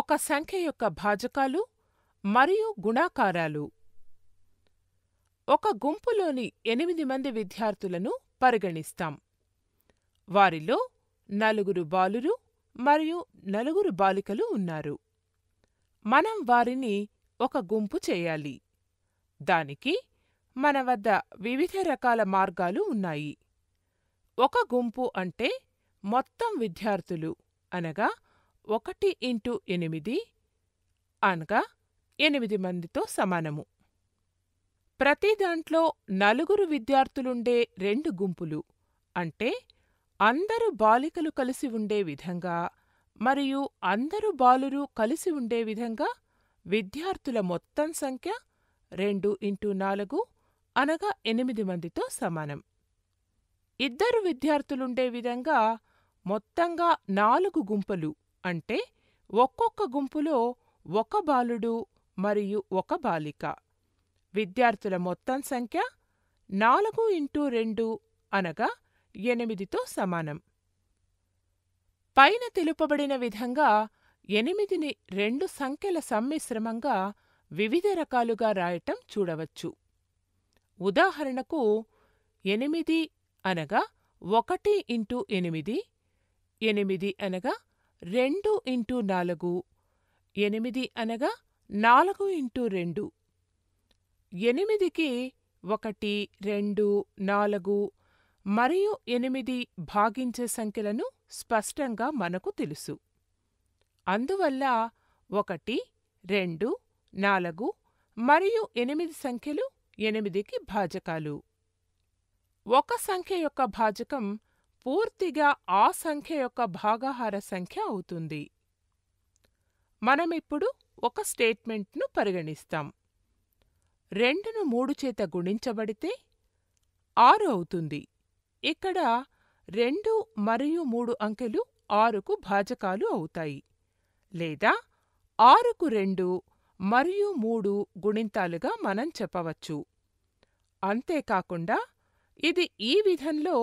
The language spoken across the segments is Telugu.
ఒక సంఖ్య యొక్క భాజకాలు మరియు గుణాకారాలు ఒక గుంపులోని ఎనిమిది మంది విద్యార్థులను పరిగణిస్తాం వారిలో నలుగురు బాలురు మరియు నలుగురు బాలికలు ఉన్నారు మనం వారిని ఒక గుంపు చేయాలి దానికి మన వద్ద వివిధ రకాల మార్గాలు ఉన్నాయి ఒక గుంపు అంటే మొత్తం విద్యార్థులు అనగా ఒకటి ఇంటూ ఎనిమిది అనగా ఎనిమిది మందితో సమానము ప్రతి దాంట్లో నలుగురు విద్యార్థులుండే రెండు గుంపులు అంటే అందరు బాలికలు కలిసి ఉండే విధంగా మరియు అందరు బాలురు కలిసి ఉండే విధంగా విద్యార్థుల మొత్తం సంఖ్య రెండు ఇంటూ నాలుగు అనగా ఎనిమిది మందితో సమానం ఇద్దరు విద్యార్థులుండే విధంగా మొత్తంగా నాలుగు గుంపలు అంటే ఒక్కొక్క గుంపులో ఒక బాలుడు మరియు ఒక బాలిక. విద్యార్థుల మొత్తం సంఖ్య నాలుగు ఇంటూ రెండు అనగా ఎనిమిదితో సమానం. పైన తెలుపబడిన విధంగా ఎనిమిదిని రెండు సంఖ్యల సమ్మిశ్రమంగా వివిధ రకాలుగా రాయటం చూడవచ్చు. ఉదాహరణకు ఎనిమిది అనగా ఒకటి ఇంటూ ఎనిమిది, ఎనిమిది అనగా రెండు ఇంటూ నాలుగు ఎనిమిది అనగా నాలుగు ఇంటూ రెండు ఎనిమిదికి ఒకటి రెండు నాలుగు మరియు ఎనిమిది భాగించే సంఖ్యలను స్పష్టంగా మనకు తెలుసు. అందువల్ల ఒకటి రెండు నాలుగు మరియు ఎనిమిది సంఖ్యలు ఎనిమిదికి భాజకాలు. ఒక సంఖ్య యొక్క భాజకం పూర్తిగా ఆ సంఖ్య యొక్క భాగాహార సంఖ్య అవుతుంది మనమిప్పుడు ఒక స్టేట్మెంట్ను పరిగణిస్తాం రెండును మూడు చేత గుణించబడితే ఆరు అవుతుంది ఇక్కడ రెండు మరియు మూడు అంకెలు ఆరుకు భాజకాలు అవుతాయి లేదా ఆరుకు రెండు మరియు మూడు గుణింతాలుగా మనం చెప్పవచ్చు అంతేకాకుండా ఇది ఈ విధంలో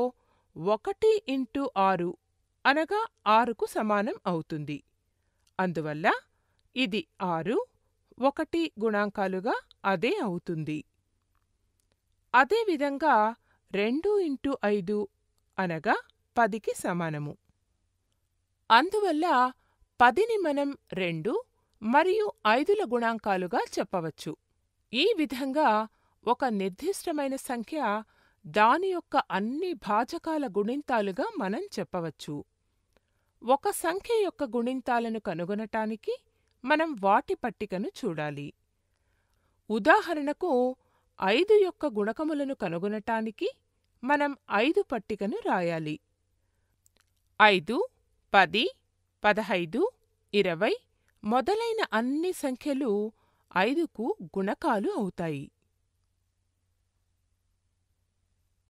ఒకటి ఇంటూ ఆరు అనగా ఆరుకు సమానం అవుతుంది అందువల్ల ఇది ఆరు ఒకటి గుణాంకాలుగా అదే అవుతుంది అదేవిధంగా రెండు ఇంటూ ఐదు అనగా పదికి సమానము అందువల్ల పదిని మనం రెండు మరియు ఐదుల గుణాంకాలుగా చెప్పవచ్చు ఈ విధంగా ఒక నిర్దిష్టమైన సంఖ్య దాని యొక్క అన్ని భాజకాల గుణింతాలుగా మనం చెప్పవచ్చు ఒక సంఖ్య యొక్క గుణింతాలను కనుగొనటానికి మనం వాటి పట్టికను చూడాలి ఉదాహరణకు ఐదు యొక్క గుణకములను కనుగొనటానికి మనం ఐదు పట్టికను రాయాలి ఐదు పది పదహైదు ఇరవై మొదలైన అన్ని సంఖ్యలు ఐదుకు గుణకాలు అవుతాయి